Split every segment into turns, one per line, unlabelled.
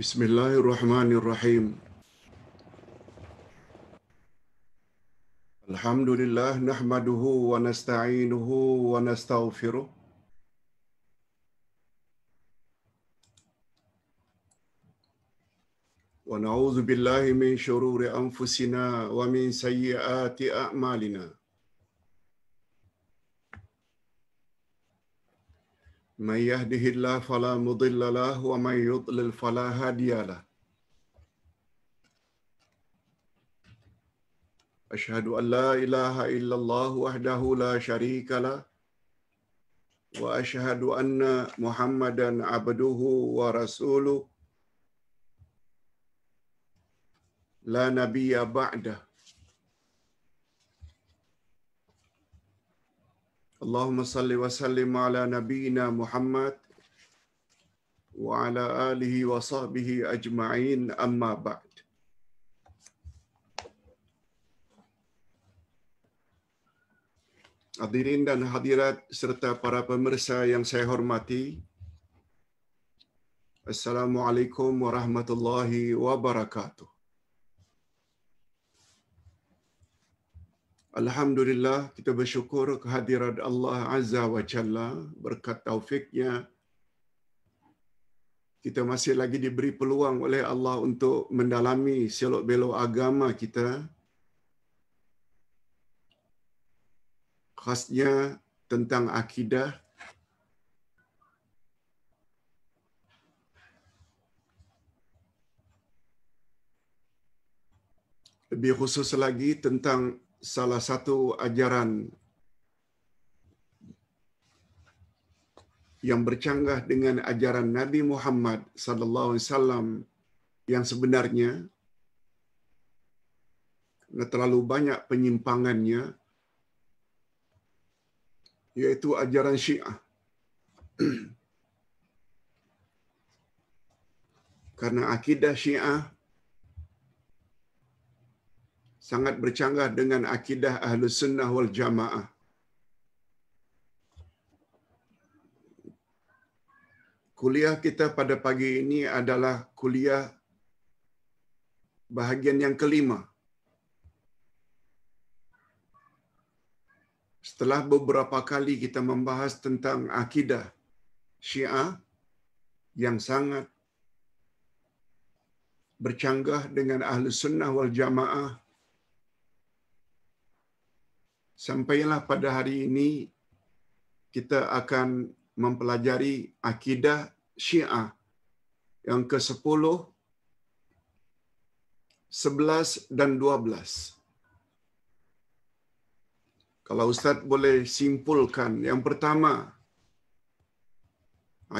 بسم الله الرحمن الرحيم الحمد لله نحمده ونستعينه ونستغفره ونعوذ بالله من شرور انفسنا ومن سيئات اعمالنا من يهده الله فلا مضل له ومن يضلل فلا هادي له أشهد أن لا إله إلا الله وحده لا شريك له وأشهد أن محمدا عبده ورسوله لا نبي بعده Allahumma salli wa sallim ala وسلم Muhammad wa ala وعلى wa وصحبه ajma'in. اما بعد Hadirin dan hadirat serta para pemirsa yang saya hormati. Assalamualaikum warahmatullahi wabarakatuh. Alhamdulillah kita bersyukur kehadiran Allah Azza wa Jalla berkat taufiknya kita masih lagi diberi peluang oleh Allah untuk mendalami selok belok agama kita khasnya tentang akidah lebih khusus lagi tentang salah satu ajaran yang bercanggah dengan ajaran Nabi Muhammad sallallahu alaihi wasallam yang sebenarnya terlalu banyak penyimpangannya yaitu ajaran Syiah. Karena akidah Syiah sangat bercanggah dengan akidah ahlu sunnah wal jamaah. Kuliah kita pada pagi ini adalah kuliah bahagian yang kelima. Setelah beberapa kali kita membahas tentang akidah syiah yang sangat bercanggah dengan ahli sunnah wal jamaah sampailah pada hari ini kita akan mempelajari akidah Syiah yang ke-10, 11 dan 12. Kalau ustaz boleh simpulkan, yang pertama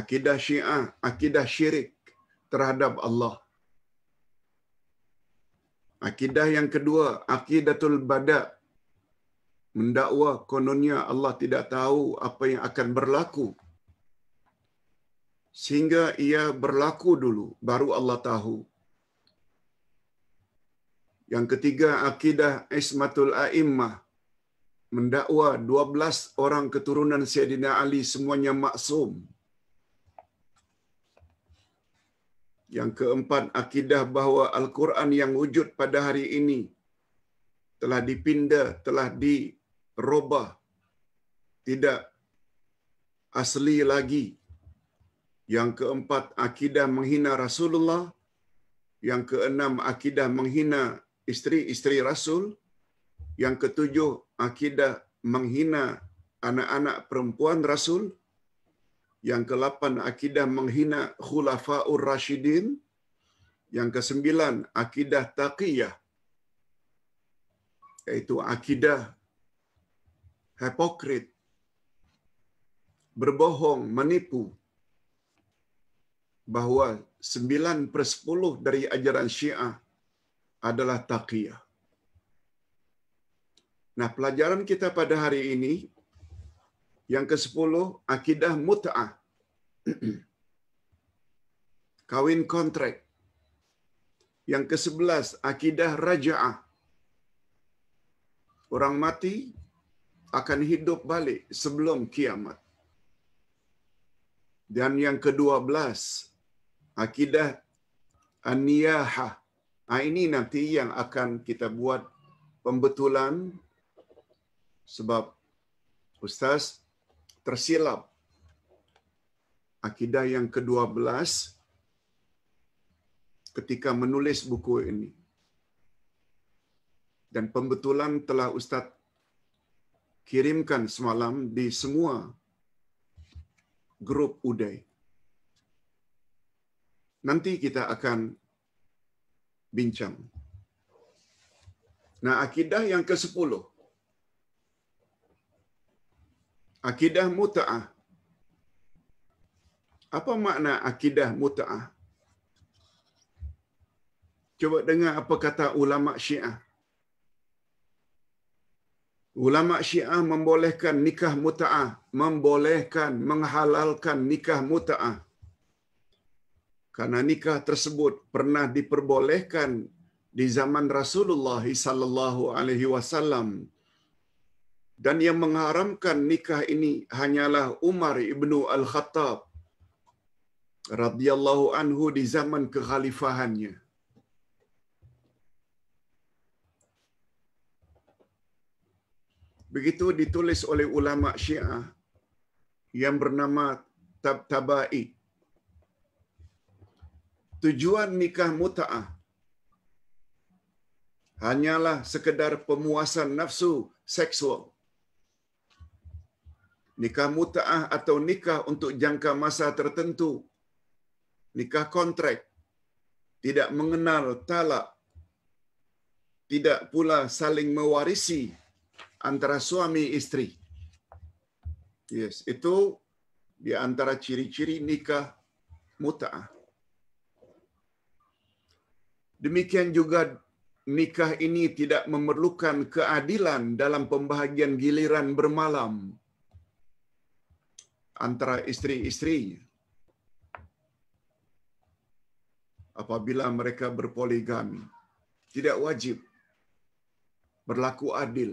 akidah Syiah, akidah syirik terhadap Allah. Akidah yang kedua, akidatul bada' mendakwa kononnya Allah tidak tahu apa yang akan berlaku. Sehingga ia berlaku dulu, baru Allah tahu. Yang ketiga, akidah Ismatul A'immah. Mendakwa 12 orang keturunan Sayyidina Ali semuanya maksum. Yang keempat, akidah bahwa Al-Quran yang wujud pada hari ini telah dipindah telah di robah tidak asli lagi. Yang keempat akidah menghina Rasulullah, yang keenam akidah menghina istri-istri Rasul, yang ketujuh akidah menghina anak-anak perempuan Rasul, yang kelapan akidah menghina khulafaur rasyidin, yang kesembilan akidah taqiyah yaitu akidah hipokrit, berbohong, menipu, bahwa 9 per 10 dari ajaran Syiah adalah taqiyah. Nah, pelajaran kita pada hari ini, yang ke-10, akidah mut'ah. Kawin kontrak. Yang ke-11, akidah raja'ah. Orang mati, akan hidup balik sebelum kiamat. Dan yang kedua belas, akidah aniyaha. Nah, ha, ini nanti yang akan kita buat pembetulan sebab Ustaz tersilap. Akidah yang kedua belas ketika menulis buku ini. Dan pembetulan telah Ustaz kirimkan semalam di semua grup Uday. Nanti kita akan bincang. Nah, akidah yang ke-10. Akidah muta'ah. Apa makna akidah muta'ah? Coba dengar apa kata ulama Syiah. Ulama Syiah membolehkan nikah muta'ah, membolehkan menghalalkan nikah muta'ah. Karena nikah tersebut pernah diperbolehkan di zaman Rasulullah sallallahu alaihi wasallam dan yang mengharamkan nikah ini hanyalah Umar ibnu Al-Khattab radhiyallahu anhu di zaman kekhalifahannya. begitu ditulis oleh ulama Syiah yang bernama Tabtabai. Tujuan nikah muta'ah hanyalah sekedar pemuasan nafsu seksual. Nikah muta'ah atau nikah untuk jangka masa tertentu, nikah kontrak tidak mengenal talak tidak pula saling mewarisi antara suami istri. Yes, itu di antara ciri-ciri nikah mut'ah. Demikian juga nikah ini tidak memerlukan keadilan dalam pembahagian giliran bermalam antara istri-istrinya. Apabila mereka berpoligami, tidak wajib berlaku adil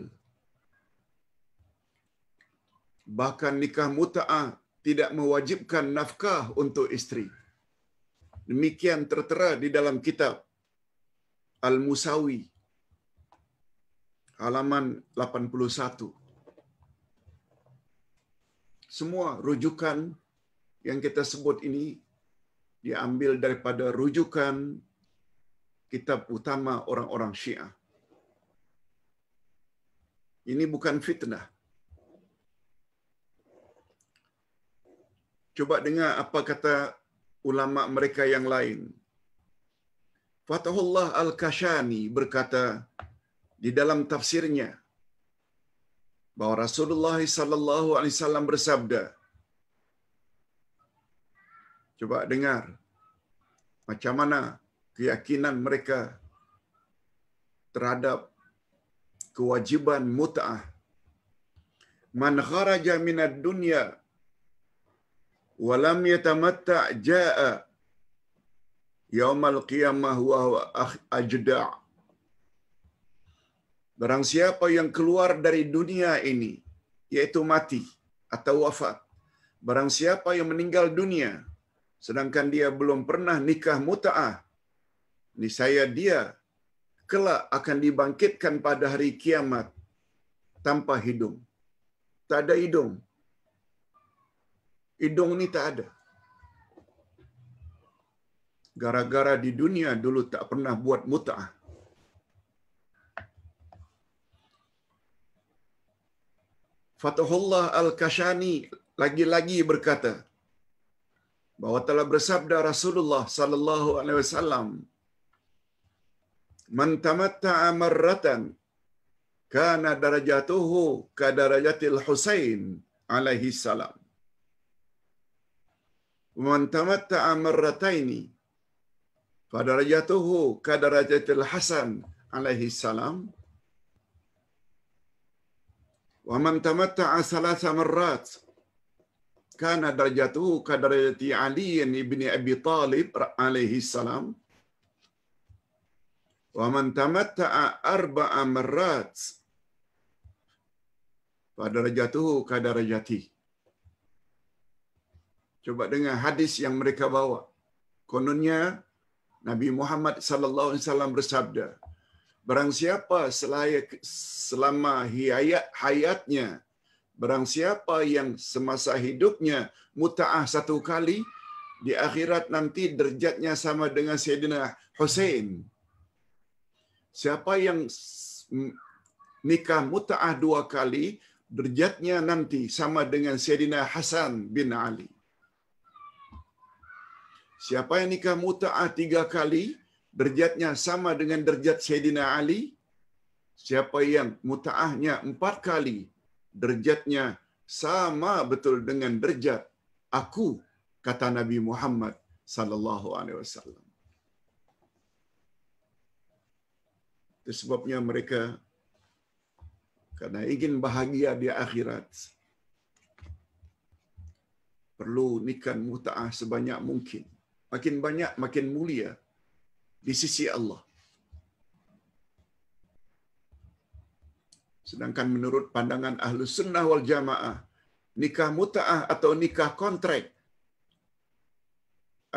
Bahkan nikah muta'ah tidak mewajibkan nafkah untuk isteri. Demikian tertera di dalam kitab Al-Musawi halaman 81. Semua rujukan yang kita sebut ini diambil daripada rujukan kitab utama orang-orang Syiah. Ini bukan fitnah. cuba dengar apa kata ulama mereka yang lain. Fathullah Al-Kashani berkata di dalam tafsirnya bahawa Rasulullah sallallahu alaihi wasallam bersabda Coba dengar macam mana keyakinan mereka terhadap kewajiban mut'ah. Man kharaja minad dunya Walam يتمتع جاء يوم القيامة وهو أجدع Barang siapa yang keluar dari dunia ini, yaitu mati atau wafat. Barang siapa yang meninggal dunia, sedangkan dia belum pernah nikah muta'ah, ni saya dia, kelak akan dibangkitkan pada hari kiamat tanpa hidung. Tak ada hidung, hidung ni tak ada. Gara-gara di dunia dulu tak pernah buat mut'ah. Fatuhullah Al-Kashani lagi-lagi berkata bahawa telah bersabda Rasulullah sallallahu alaihi wasallam Man tamatta'a marratan kana darajatuhu ka darajatil Husain alaihi salam man tamatta'a marrataini fadarajatuhu kadarajatil hasan alaihi salam wa man tamatta'a salasa marrat kana darajatuhu kadarajati Ali ibn Abi Talib alaihi salam wa man tamatta'a arba'a marrat fadarajatuhu kadarajati Coba dengar hadis yang mereka bawa. Kononnya Nabi Muhammad sallallahu alaihi wasallam bersabda, barang siapa selaya, selama hayat hayatnya barang siapa yang semasa hidupnya muta'ah satu kali di akhirat nanti derjatnya sama dengan Sayyidina Hussein. Siapa yang nikah muta'ah dua kali, derjatnya nanti sama dengan Sayyidina Hasan bin Ali. Siapa yang nikah muta'ah tiga kali, derjatnya sama dengan derjat Sayyidina Ali. Siapa yang muta'ahnya empat kali, derjatnya sama betul dengan derjat aku, kata Nabi Muhammad sallallahu alaihi wasallam. Sebabnya mereka karena ingin bahagia di akhirat perlu nikah muta'ah sebanyak mungkin. makin banyak makin mulia di sisi Allah. Sedangkan menurut pandangan ahlu sunnah wal jamaah, nikah muta'ah atau nikah kontrak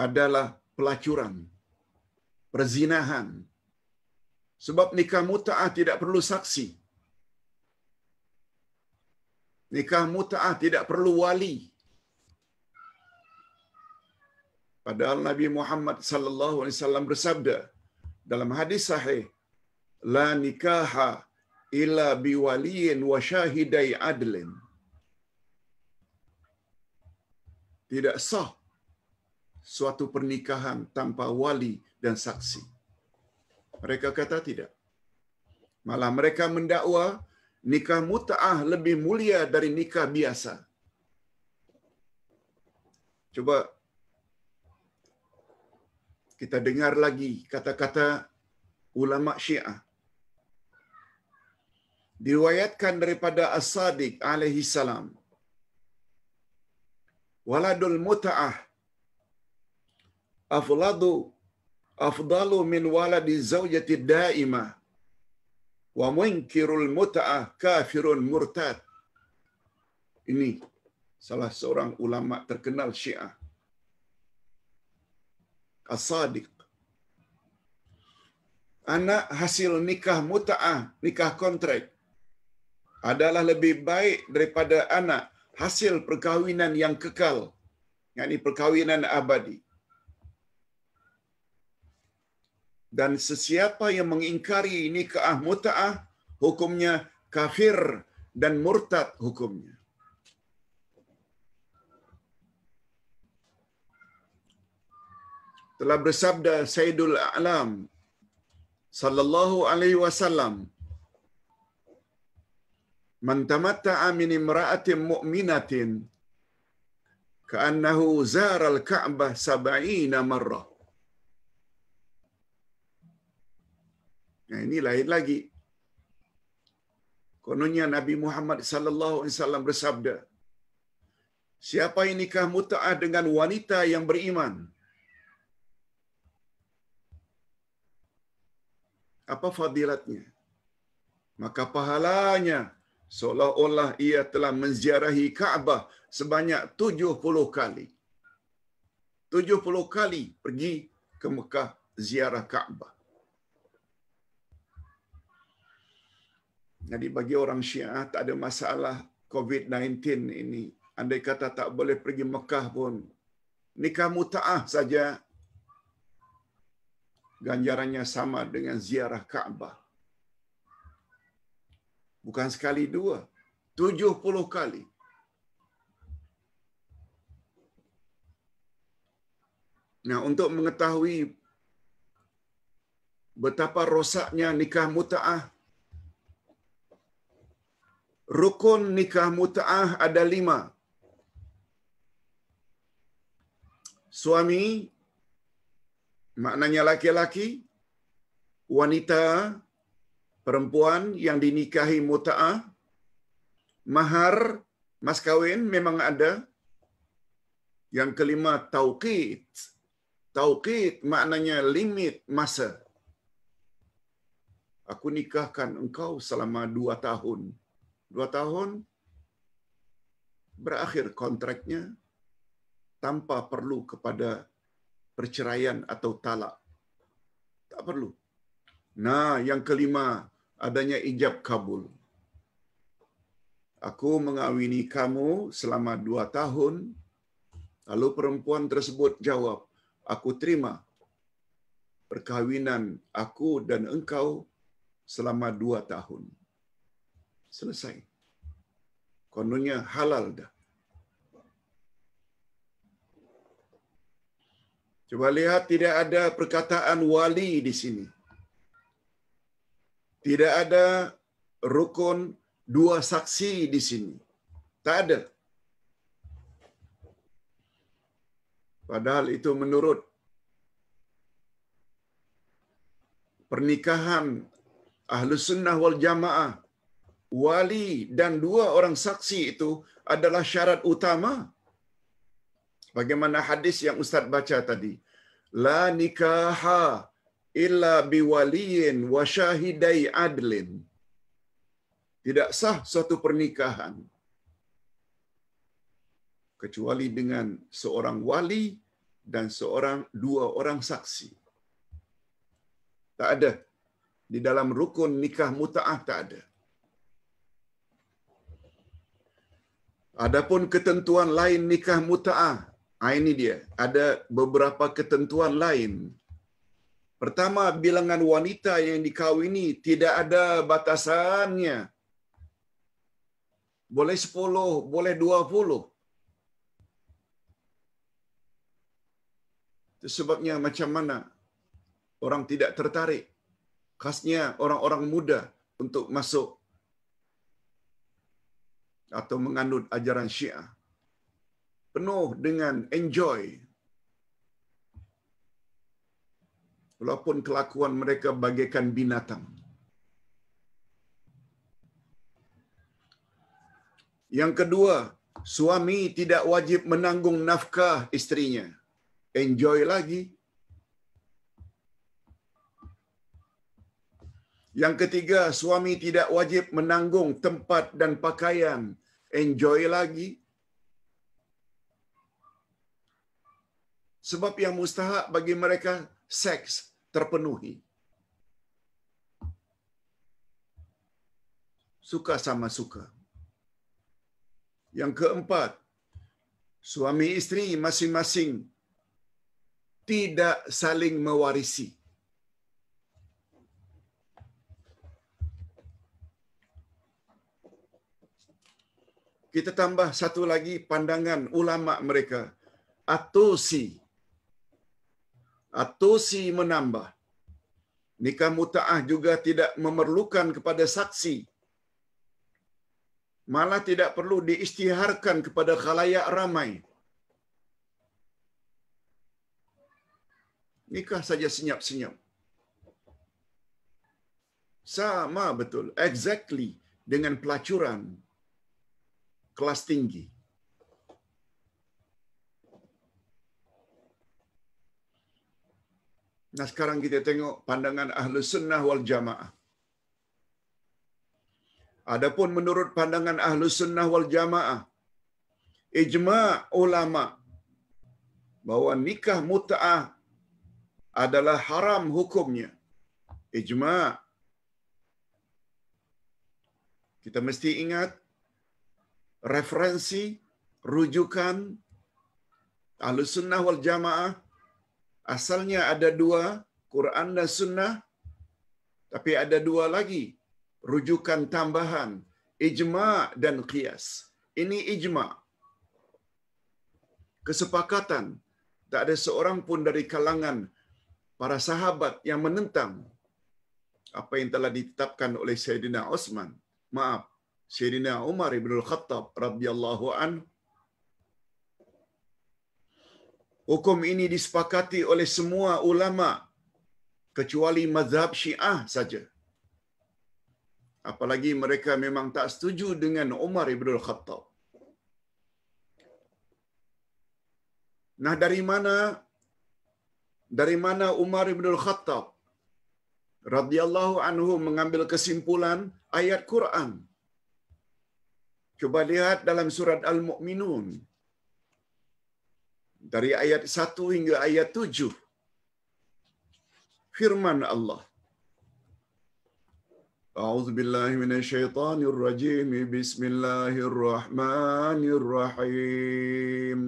adalah pelacuran, perzinahan. Sebab nikah muta'ah tidak perlu saksi. Nikah muta'ah tidak perlu wali. Padahal Nabi Muhammad sallallahu alaihi wasallam bersabda dalam hadis sahih, "La nikaha illa bi waliyin wa syahidai adlin." Tidak sah suatu pernikahan tanpa wali dan saksi. Mereka kata tidak. Malah mereka mendakwa nikah mut'ah lebih mulia dari nikah biasa. Coba kita dengar lagi kata-kata ulama Syiah. Diriwayatkan daripada As-Sadiq alaihi salam. Waladul muta'ah afladu afdalu min waladi zawjati da'imah wa munkirul muta'ah kafirun murtad. Ini salah seorang ulama terkenal Syiah. Al-Sadiq. Anak hasil nikah muta'ah, nikah kontrak adalah lebih baik daripada anak hasil perkahwinan yang kekal, yakni perkahwinan abadi. Dan sesiapa yang mengingkari nikah muta'ah, hukumnya kafir dan murtad hukumnya. telah bersabda Sayyidul A'lam sallallahu alaihi wasallam Man tamatta'a min imra'atin mu'minatin ka'annahu zara al-Ka'bah 70 marrah. Nah ini lain lagi. Kononnya Nabi Muhammad sallallahu alaihi wasallam bersabda Siapa yang nikah muta'ah dengan wanita yang beriman, apa fadilatnya? Maka pahalanya seolah-olah ia telah menziarahi Kaabah sebanyak 70 kali. 70 kali pergi ke Mekah ziarah Kaabah. Jadi bagi orang Syiah tak ada masalah COVID-19 ini. Andai kata tak boleh pergi Mekah pun. Nikah muta'ah saja ganjarannya sama dengan ziarah Ka'bah. Bukan sekali dua, tujuh puluh kali. Nah, untuk mengetahui betapa rosaknya nikah muta'ah, rukun nikah muta'ah ada lima. Suami maknanya laki-laki, wanita, perempuan yang dinikahi muta'ah, mahar, mas kawin memang ada. Yang kelima, tauqid. Tauqid maknanya limit masa. Aku nikahkan engkau selama dua tahun. Dua tahun, berakhir kontraknya tanpa perlu kepada perceraian atau talak. Tak perlu. Nah, yang kelima, adanya ijab kabul. Aku mengawini kamu selama dua tahun, lalu perempuan tersebut jawab, aku terima perkahwinan aku dan engkau selama dua tahun. Selesai. Kononnya halal dah. Cuba lihat tidak ada perkataan wali di sini. Tidak ada rukun dua saksi di sini. Tak ada. Padahal itu menurut pernikahan ahlu sunnah wal jamaah wali dan dua orang saksi itu adalah syarat utama. Bagaimana hadis yang ustaz baca tadi la nikaha illa biwaliyin wa syahidai adlin tidak sah suatu pernikahan kecuali dengan seorang wali dan seorang dua orang saksi tak ada di dalam rukun nikah mutaah tak ada adapun ketentuan lain nikah mutaah Nah, ini dia, ada beberapa ketentuan lain. Pertama, bilangan wanita yang dikawini tidak ada batasannya. Boleh 10, boleh 20. Itu sebabnya macam mana orang tidak tertarik. Khasnya orang-orang muda untuk masuk atau menganut ajaran Syiah. penuh dengan enjoy. Walaupun kelakuan mereka bagaikan binatang. Yang kedua, suami tidak wajib menanggung nafkah istrinya. Enjoy lagi. Yang ketiga, suami tidak wajib menanggung tempat dan pakaian. Enjoy lagi. Sebab yang mustahak bagi mereka seks terpenuhi. Suka sama suka. Yang keempat, suami isteri masing-masing tidak saling mewarisi. Kita tambah satu lagi pandangan ulama mereka, atusi. At atosi menambah. Nikah muta'ah juga tidak memerlukan kepada saksi. Malah tidak perlu diistiharkan kepada khalayak ramai. Nikah saja senyap-senyap. Sama betul, exactly dengan pelacuran kelas tinggi. Nah sekarang kita tengok pandangan ahlu sunnah wal jamaah. Adapun menurut pandangan ahlu sunnah wal jamaah, ijma ulama bahwa nikah mut'ah adalah haram hukumnya. Ijma. Kita mesti ingat referensi, rujukan ahlu sunnah wal jamaah asalnya ada dua, Quran dan Sunnah, tapi ada dua lagi, rujukan tambahan, ijma dan qiyas. Ini ijma. Kesepakatan. Tak ada seorang pun dari kalangan para sahabat yang menentang apa yang telah ditetapkan oleh Sayyidina Osman. Maaf, Sayyidina Umar ibn Khattab radhiyallahu anhu Hukum ini disepakati oleh semua ulama kecuali mazhab Syiah saja. Apalagi mereka memang tak setuju dengan Umar bin Khattab. Nah, dari mana dari mana Umar bin Khattab radhiyallahu anhu mengambil kesimpulan ayat Quran? Cuba lihat dalam surat Al-Mu'minun dari ayat 1 hingga ayat 7 firman Allah أعوذ بالله من الشيطان الرجيم بسم الله الرحمن الرحيم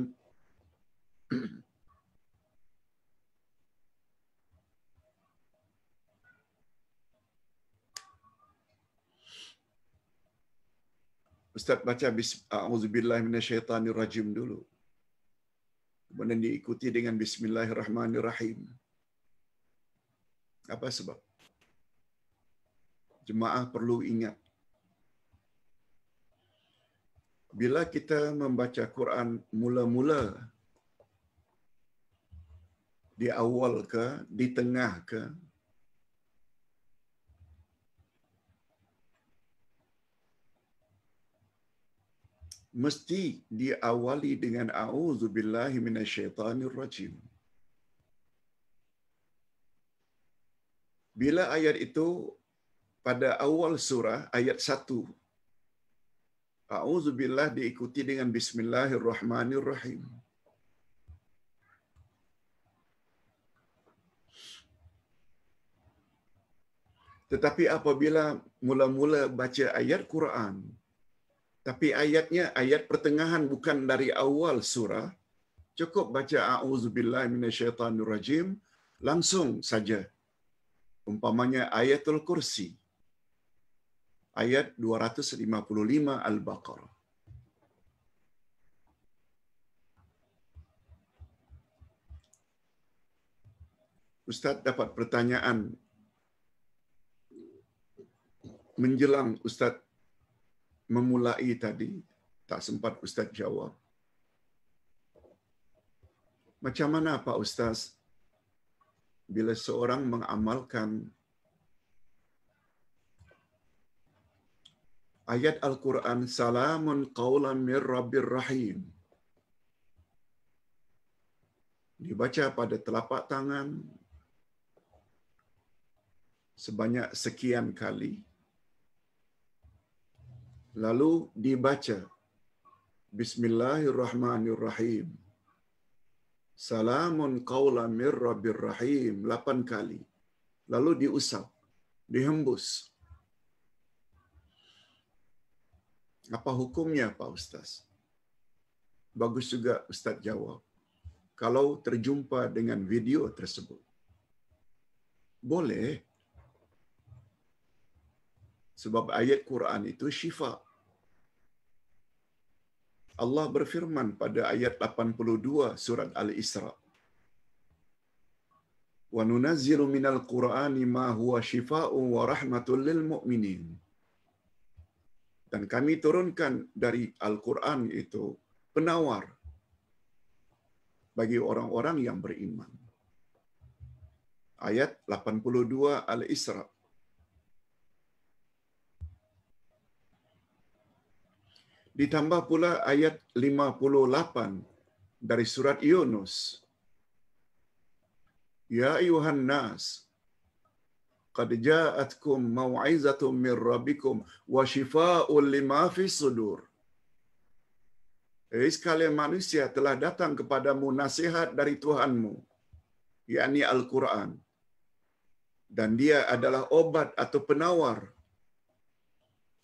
Ustaz baca bismillah dulu kemudian diikuti dengan bismillahirrahmanirrahim. Apa sebab? Jemaah perlu ingat. Bila kita membaca Quran mula-mula di awal ke, di tengah ke, mesti diawali dengan auzubillahi minasyaitonirrajim. Bila ayat itu pada awal surah ayat 1 auzubillah diikuti dengan bismillahirrahmanirrahim. Tetapi apabila mula-mula baca ayat Quran tapi ayatnya ayat pertengahan bukan dari awal surah cukup baca auzubillahi minasyaitanir rajim langsung saja umpamanya ayatul kursi ayat 255 al-baqarah Ustaz dapat pertanyaan menjelang Ustaz memulai tadi tak sempat ustaz jawab macam mana pak ustaz bila seorang mengamalkan ayat al-quran salamun qaulan mir rabbir rahim dibaca pada telapak tangan sebanyak sekian kali lalu dibaca Bismillahirrahmanirrahim Salamun qawla min rabbir rahim 8 kali lalu diusap dihembus Apa hukumnya Pak Ustaz? Bagus juga Ustaz jawab. Kalau terjumpa dengan video tersebut. Boleh. Sebab ayat Quran itu syifa. Allah berfirman pada ayat 82 surat Al-Isra. Wa nunazzilu minal Qur'ani ma huwa shifaa'u wa rahmatul lil Dan kami turunkan dari Al-Qur'an itu penawar bagi orang-orang yang beriman. Ayat 82 Al-Isra. ditambah pula ayat 58 dari surat Yunus. Ya ayuhan nas, qad ja'atkum maw'izatum min rabbikum wa shifa'un lima fi sudur. Eh, sekalian manusia telah datang kepadamu nasihat dari Tuhanmu, yakni Al-Quran. Dan dia adalah obat atau penawar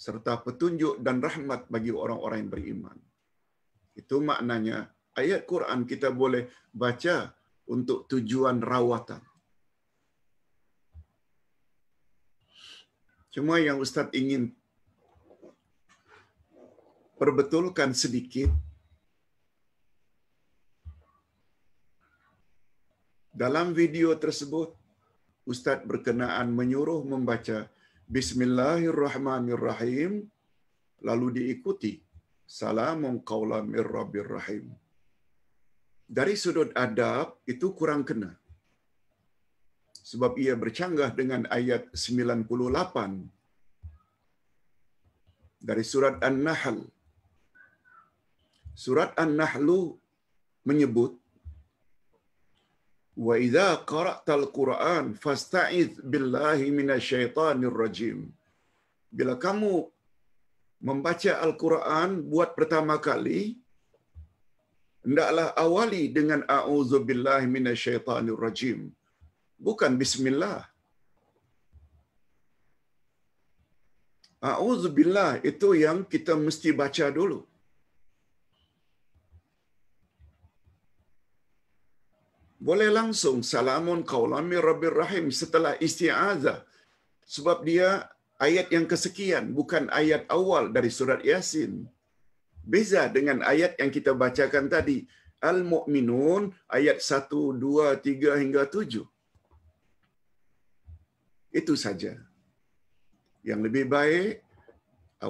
serta petunjuk dan rahmat bagi orang-orang yang beriman. Itu maknanya ayat Quran kita boleh baca untuk tujuan rawatan. Cuma yang Ustaz ingin perbetulkan sedikit dalam video tersebut Ustaz berkenaan menyuruh membaca Bismillahirrahmanirrahim lalu diikuti salamun qawla mir rabbir rahim. Dari sudut adab itu kurang kena. Sebab ia bercanggah dengan ayat 98 dari surat An-Nahl. Surat An-Nahlu menyebut وَإِذَا قَرَأْتَ الْقُرْآنَ فَاسْتَعِذْ بِاللَّهِ مِنَ الشَّيْطَانِ الرَّجِيمِ Bila kamu membaca Al-Quran buat pertama kali, hendaklah awali dengan أَعُوذُ بِاللَّهِ مِنَ الشَّيْطَانِ الرَّجِيمِ Bukan Bismillah. أَعُوذُ بِاللَّهِ itu yang kita mesti baca dulu. boleh langsung salamun qaulami rabbir rahim setelah isti'azah sebab dia ayat yang kesekian bukan ayat awal dari surat yasin beza dengan ayat yang kita bacakan tadi al-mu'minun ayat 1 2 3 hingga 7 itu saja yang lebih baik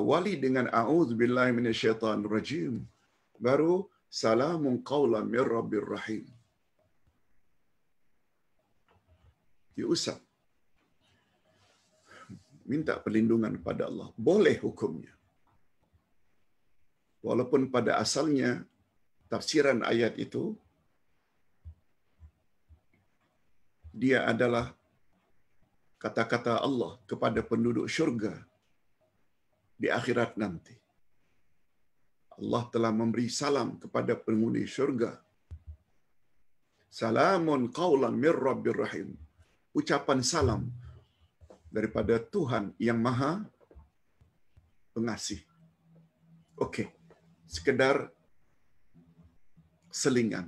awali dengan a'udzubillahi rajim baru salamun qaulami rabbir rahim diusap. Minta perlindungan kepada Allah. Boleh hukumnya. Walaupun pada asalnya tafsiran ayat itu dia adalah kata-kata Allah kepada penduduk syurga di akhirat nanti. Allah telah memberi salam kepada penghuni syurga. Salamun qawlan mir rabbir rahim. ucapan salam daripada Tuhan yang Maha Pengasih. Oke, Sekedar selingan.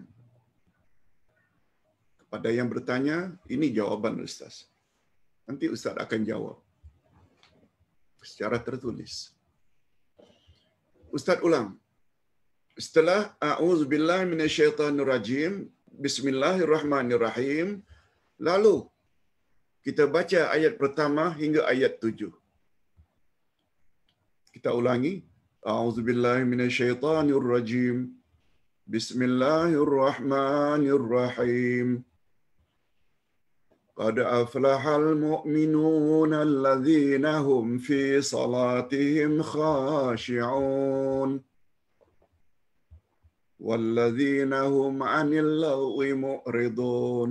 Kepada yang bertanya, ini jawaban ustaz. Nanti ustaz akan jawab secara tertulis. Ustaz ulang. Setelah a'udzubillahi minasyaitonirrajim, bismillahirrahmanirrahim, lalu Kita baca ayat pertama hingga ayat tujuh. Kita ulangi. A'udzubillahi minasyaitanirrajim. Bismillahirrahmanirrahim. Qad أفلح المؤمنون الذين هم في صلاتهم خاشعون والذين هم عن اللغو معرضون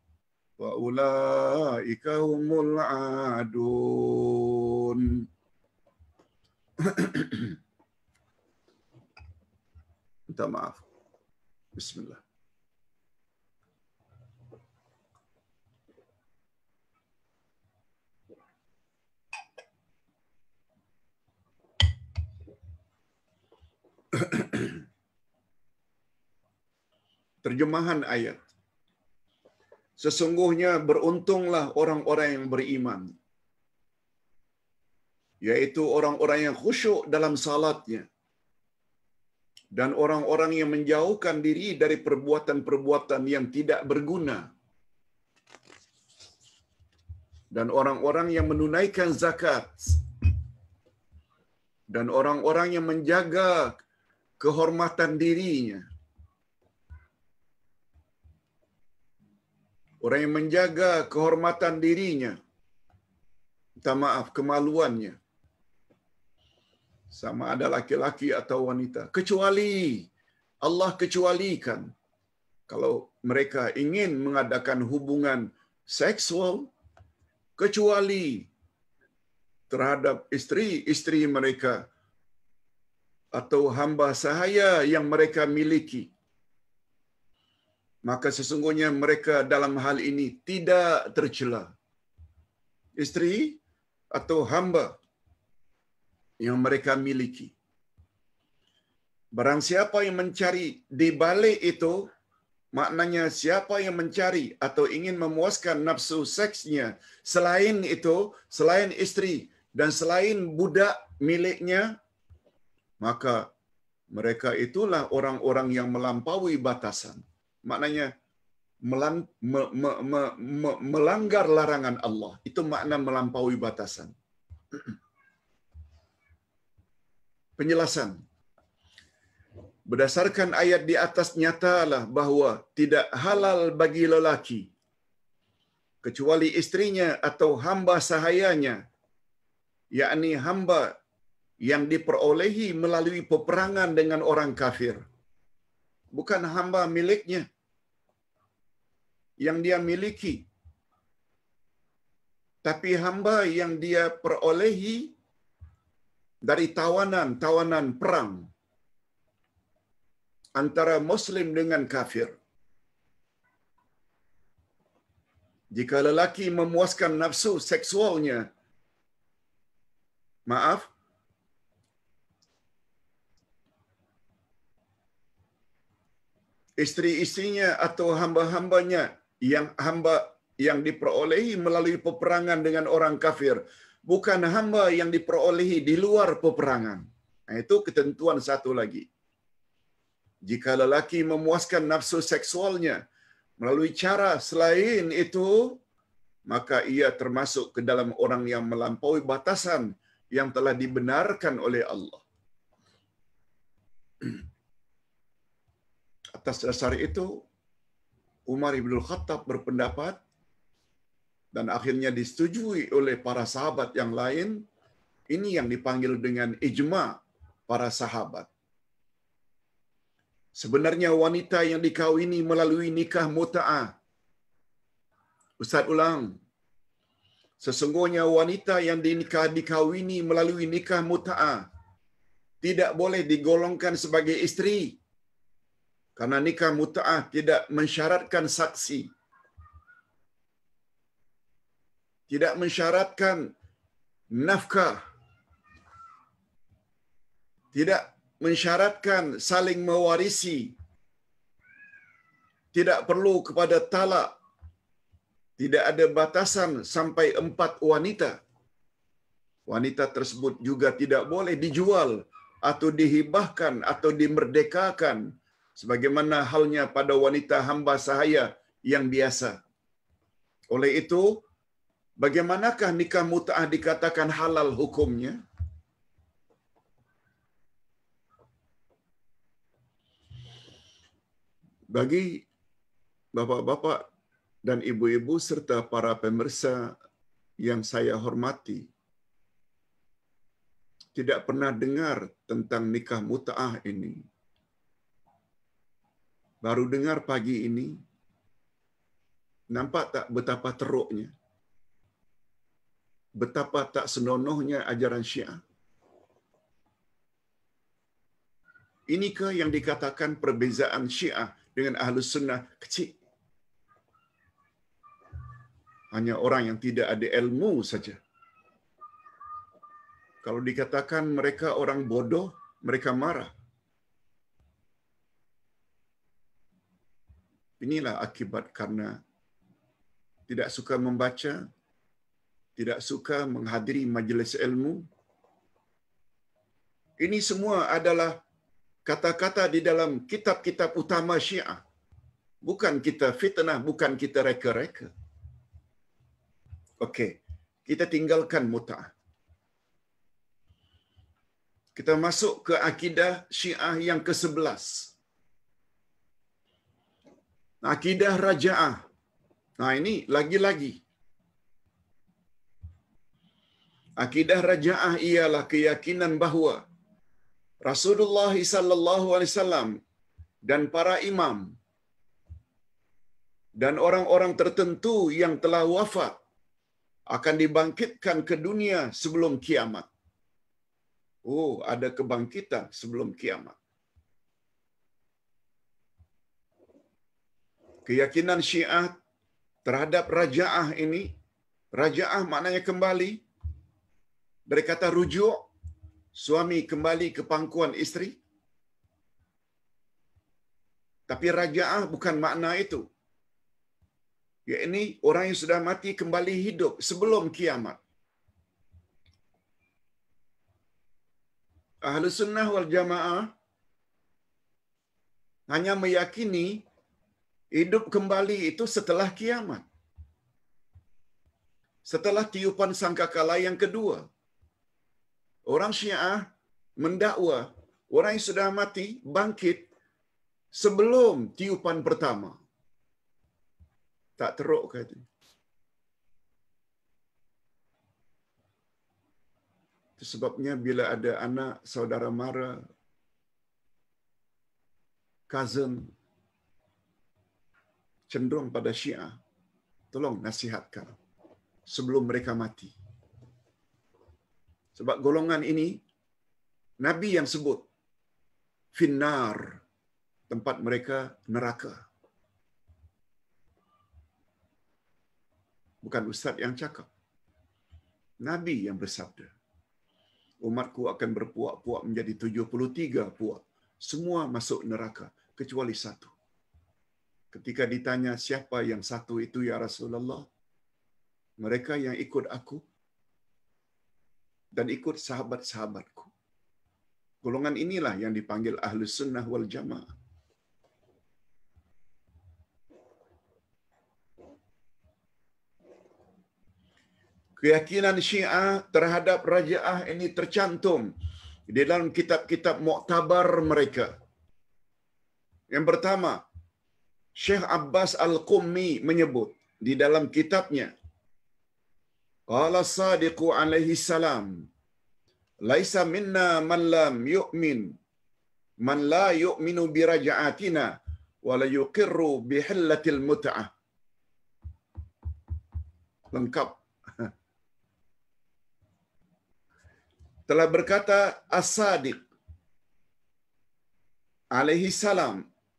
wa ulaika humul adun minta maaf bismillah Terjemahan ayat sesungguhnya beruntunglah orang-orang yang beriman. Yaitu orang-orang yang khusyuk dalam salatnya. Dan orang-orang yang menjauhkan diri dari perbuatan-perbuatan yang tidak berguna. Dan orang-orang yang menunaikan zakat. Dan orang-orang yang menjaga kehormatan dirinya. orang yang menjaga kehormatan dirinya minta maaf kemaluannya sama ada laki-laki atau wanita kecuali Allah kecualikan kalau mereka ingin mengadakan hubungan seksual kecuali terhadap istri-istri mereka atau hamba sahaya yang mereka miliki maka sesungguhnya mereka dalam hal ini tidak tercela. Isteri atau hamba yang mereka miliki. Barang siapa yang mencari di balik itu, maknanya siapa yang mencari atau ingin memuaskan nafsu seksnya selain itu, selain istri dan selain budak miliknya, maka mereka itulah orang-orang yang melampaui batasan maknanya melang, me, me, me, me, melanggar larangan Allah itu makna melampaui batasan penjelasan berdasarkan ayat di atas nyatalah bahwa tidak halal bagi lelaki kecuali istrinya atau hamba sahayanya yakni hamba yang diperolehi melalui peperangan dengan orang kafir bukan hamba miliknya yang dia miliki. Tapi hamba yang dia perolehi dari tawanan-tawanan perang antara Muslim dengan kafir. Jika lelaki memuaskan nafsu seksualnya, maaf, istri-istrinya atau hamba-hambanya yang hamba yang diperolehi melalui peperangan dengan orang kafir bukan hamba yang diperolehi di luar peperangan. Itu ketentuan satu lagi. Jika lelaki memuaskan nafsu seksualnya melalui cara selain itu, maka ia termasuk ke dalam orang yang melampaui batasan yang telah dibenarkan oleh Allah. Atas dasar itu, Umar ibn Khattab berpendapat dan akhirnya disetujui oleh para sahabat yang lain ini yang dipanggil dengan ijma para sahabat. Sebenarnya wanita yang dikawini melalui nikah muta'ah. Ustaz ulang. Sesungguhnya wanita yang dinikah dikawini melalui nikah muta'ah tidak boleh digolongkan sebagai isteri. Karena nikah muta'ah tidak mensyaratkan saksi. Tidak mensyaratkan nafkah. Tidak mensyaratkan saling mewarisi. Tidak perlu kepada talak. Tidak ada batasan sampai empat wanita. Wanita tersebut juga tidak boleh dijual atau dihibahkan atau dimerdekakan sebagaimana halnya pada wanita hamba sahaya yang biasa. Oleh itu, bagaimanakah nikah mut'ah dikatakan halal hukumnya? Bagi bapak-bapak dan ibu-ibu serta para pemirsa yang saya hormati, tidak pernah dengar tentang nikah mut'ah ini baru dengar pagi ini, nampak tak betapa teruknya, betapa tak senonohnya ajaran Syiah? Inikah yang dikatakan perbezaan Syiah dengan ahlu Sunnah kecil? Hanya orang yang tidak ada ilmu saja. Kalau dikatakan mereka orang bodoh, mereka marah. inilah akibat karena tidak suka membaca, tidak suka menghadiri majlis ilmu. Ini semua adalah kata-kata di dalam kitab-kitab utama Syiah. Bukan kita fitnah, bukan kita reka-reka. Okey, kita tinggalkan mutah. Kita masuk ke akidah Syiah yang ke-11 akidah rajaah. Nah ini lagi-lagi. Akidah rajaah ialah keyakinan bahawa Rasulullah sallallahu alaihi wasallam dan para imam dan orang-orang tertentu yang telah wafat akan dibangkitkan ke dunia sebelum kiamat. Oh, ada kebangkitan sebelum kiamat. keyakinan Syiah terhadap rajaah ini rajaah maknanya kembali dari kata rujuk suami kembali ke pangkuan isteri tapi rajaah bukan makna itu ini orang yang sudah mati kembali hidup sebelum kiamat Ahlu sunnah wal jamaah hanya meyakini Hidup kembali itu setelah kiamat. Setelah tiupan sangkakala yang kedua. Orang Syiah mendakwa orang yang sudah mati bangkit sebelum tiupan pertama. Tak teruk ke itu? itu? Sebabnya bila ada anak, saudara mara, cousin, cenderung pada Syiah, tolong nasihatkan sebelum mereka mati. Sebab golongan ini, Nabi yang sebut, Finnar, tempat mereka neraka. Bukan Ustaz yang cakap. Nabi yang bersabda. Umatku akan berpuak-puak menjadi 73 puak. Semua masuk neraka, kecuali satu. Ketika ditanya siapa yang satu itu ya Rasulullah, mereka yang ikut aku dan ikut sahabat-sahabatku. Golongan inilah yang dipanggil ahlu sunnah wal jamaah. Keyakinan syiah terhadap rajaah ini tercantum di dalam kitab-kitab muktabar mereka. Yang pertama, Syekh Abbas Al-Qummi menyebut di dalam kitabnya Qala Sadiqu alaihi salam laisa minna man lam yu'min man la yu'minu bi raj'atina wa la yuqirru bi hillatil mut'ah lengkap telah berkata As-Sadiq alaihi salam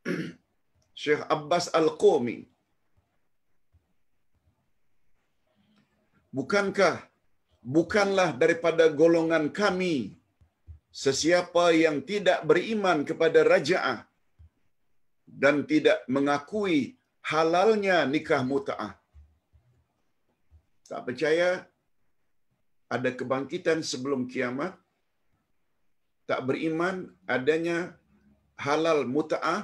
Syekh Abbas Al-Qumi. Bukankah, bukanlah daripada golongan kami, sesiapa yang tidak beriman kepada raja'ah dan tidak mengakui halalnya nikah muta'ah. Tak percaya ada kebangkitan sebelum kiamat, tak beriman adanya halal muta'ah,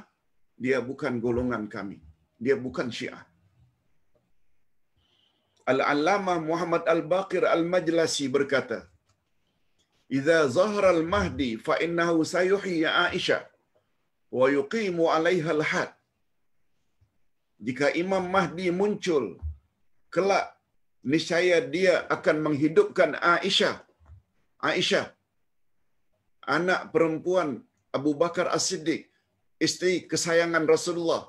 dia bukan golongan kami. Dia bukan Syiah. Al-Allama Muhammad Al-Baqir Al-Majlasi berkata, "Idza zahara al-Mahdi fa innahu sayuhi ya Aisyah wa yuqimu 'alaiha al Jika Imam Mahdi muncul, kelak niscaya dia akan menghidupkan Aisyah. Aisyah anak perempuan Abu Bakar As-Siddiq istri kesayangan Rasulullah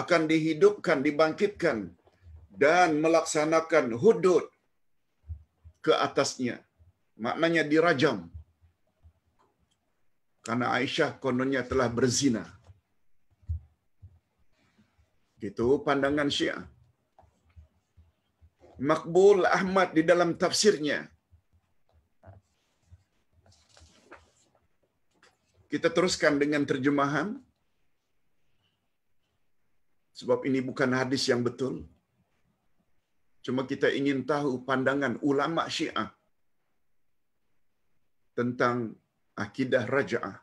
akan dihidupkan, dibangkitkan dan melaksanakan hudud ke atasnya. Maknanya dirajam. Karena Aisyah kononnya telah berzina. Itu pandangan Syiah. Makbul Ahmad di dalam tafsirnya. Kita teruskan dengan terjemahan. sebab ini bukan hadis yang betul. Cuma kita ingin tahu pandangan ulama Syiah tentang akidah rajaah.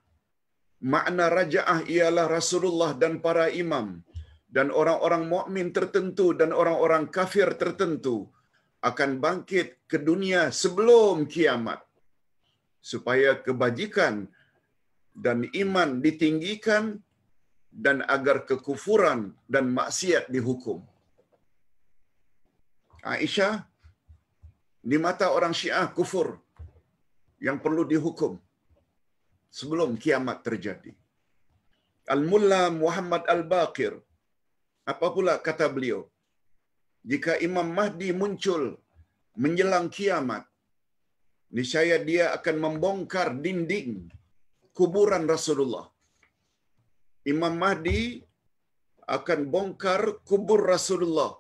Makna rajaah ialah Rasulullah dan para imam dan orang-orang mukmin tertentu dan orang-orang kafir tertentu akan bangkit ke dunia sebelum kiamat supaya kebajikan dan iman ditinggikan dan agar kekufuran dan maksiat dihukum. Aisyah di mata orang Syiah kufur yang perlu dihukum sebelum kiamat terjadi. Al-Mulla Muhammad Al-Baqir apa pula kata beliau? Jika Imam Mahdi muncul menjelang kiamat, niscaya dia akan membongkar dinding kuburan Rasulullah. Imam Mahdi akan bongkar kubur Rasulullah.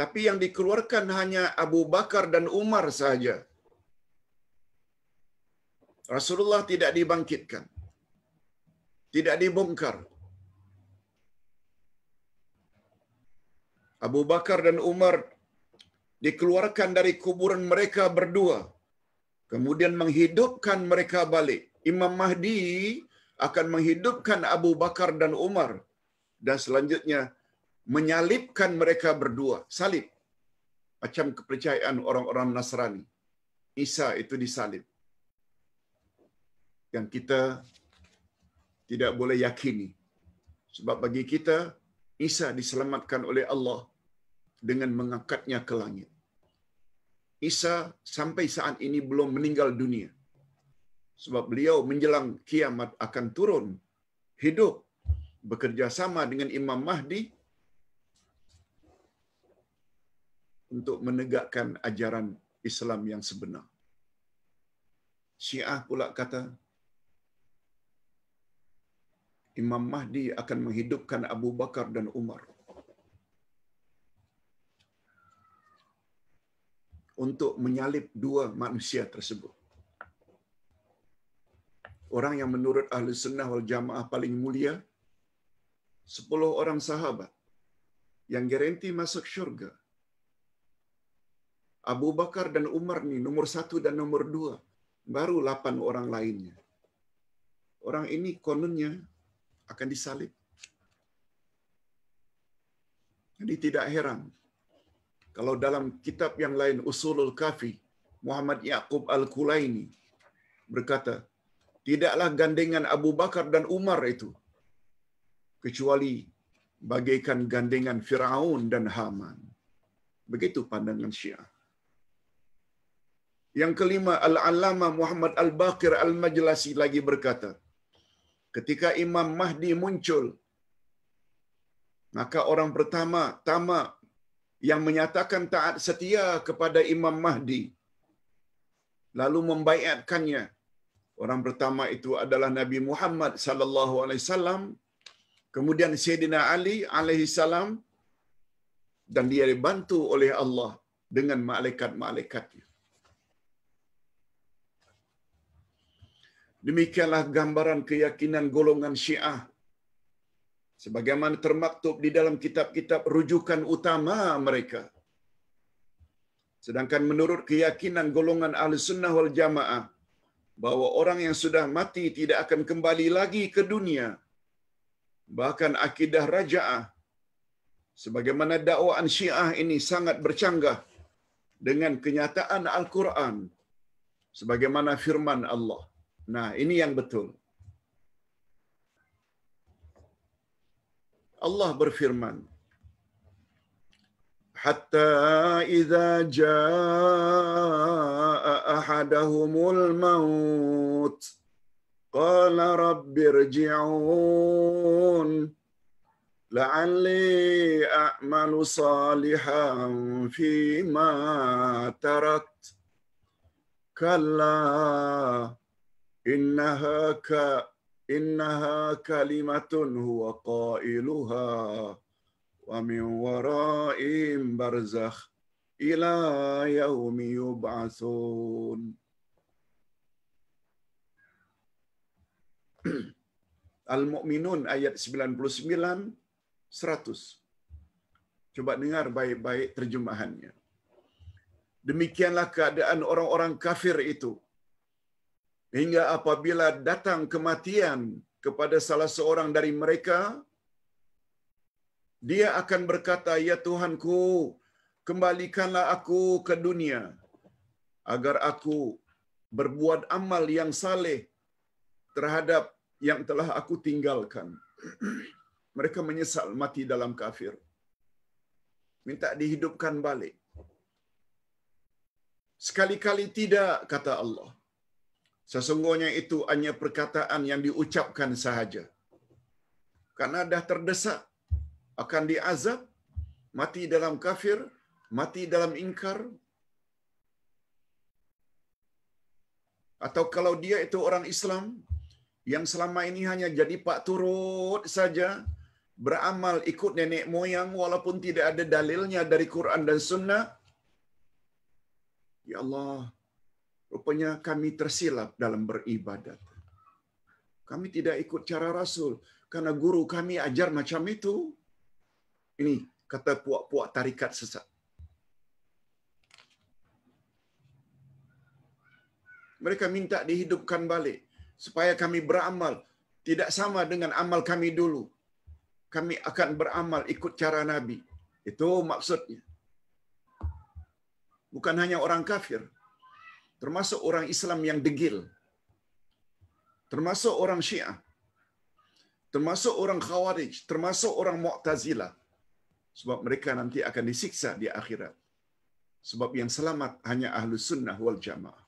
Tapi yang dikeluarkan hanya Abu Bakar dan Umar saja. Rasulullah tidak dibangkitkan. Tidak dibongkar. Abu Bakar dan Umar dikeluarkan dari kuburan mereka berdua. Kemudian menghidupkan mereka balik. Imam Mahdi akan menghidupkan Abu Bakar dan Umar dan selanjutnya menyalibkan mereka berdua, salib. Macam kepercayaan orang-orang Nasrani. Isa itu disalib. Yang kita tidak boleh yakini. Sebab bagi kita, Isa diselamatkan oleh Allah dengan mengangkatnya ke langit. Isa sampai saat ini belum meninggal dunia. sebab beliau menjelang kiamat akan turun hidup bekerjasama dengan Imam Mahdi untuk menegakkan ajaran Islam yang sebenar. Syiah pula kata Imam Mahdi akan menghidupkan Abu Bakar dan Umar. untuk menyalip dua manusia tersebut orang yang menurut ahli sunnah wal jamaah paling mulia, 10 orang sahabat yang garanti masuk syurga. Abu Bakar dan Umar ni nomor satu dan nomor dua. Baru lapan orang lainnya. Orang ini kononnya akan disalib. Jadi tidak heran kalau dalam kitab yang lain Usulul Kafi Muhammad Yaqub Al-Kulaini berkata, tidaklah gandengan Abu Bakar dan Umar itu kecuali bagaikan gandengan Firaun dan Haman. Begitu pandangan Syiah. Yang kelima al alama Muhammad Al-Baqir Al-Majlasi lagi berkata, ketika Imam Mahdi muncul maka orang pertama tama yang menyatakan taat setia kepada Imam Mahdi lalu membaiatkannya Orang pertama itu adalah Nabi Muhammad sallallahu alaihi wasallam. Kemudian Sayyidina Ali alaihi salam dan dia dibantu oleh Allah dengan malaikat-malaikatnya. Demikianlah gambaran keyakinan golongan Syiah. Sebagaimana termaktub di dalam kitab-kitab rujukan utama mereka. Sedangkan menurut keyakinan golongan Ahli Sunnah wal Jamaah, bahwa orang yang sudah mati tidak akan kembali lagi ke dunia. Bahkan akidah raja'ah, sebagaimana dakwaan syiah ini sangat bercanggah dengan kenyataan Al-Quran, sebagaimana firman Allah. Nah, ini yang betul. Allah berfirman, حتى إذا جاء أحدهم الموت قال رب ارجعون لعلي أعمل صالحا فيما تركت كلا إنها ك إنها كلمة هو قائلها ومن وراء برزخ إلى يوم يبعثون Al-Mu'minun ayat 99, 100. Coba dengar baik-baik terjemahannya. Demikianlah keadaan orang-orang kafir itu. Hingga apabila datang kematian kepada salah seorang dari mereka, dia akan berkata, Ya Tuhanku, kembalikanlah aku ke dunia agar aku berbuat amal yang saleh terhadap yang telah aku tinggalkan. Mereka menyesal mati dalam kafir. Minta dihidupkan balik. Sekali-kali tidak, kata Allah. Sesungguhnya itu hanya perkataan yang diucapkan sahaja. Karena dah terdesak akan diazab mati dalam kafir mati dalam ingkar atau kalau dia itu orang Islam yang selama ini hanya jadi pak turut saja beramal ikut nenek moyang walaupun tidak ada dalilnya dari Quran dan sunnah ya Allah rupanya kami tersilap dalam beribadat kami tidak ikut cara rasul karena guru kami ajar macam itu ini kata puak-puak tarikat sesat. Mereka minta dihidupkan balik supaya kami beramal tidak sama dengan amal kami dulu. Kami akan beramal ikut cara Nabi. Itu maksudnya. Bukan hanya orang kafir. Termasuk orang Islam yang degil. Termasuk orang Syiah. Termasuk orang Khawarij. Termasuk orang Mu'tazilah sebab mereka nanti akan disiksa di akhirat. Sebab yang selamat hanya ahlu sunnah wal jamaah.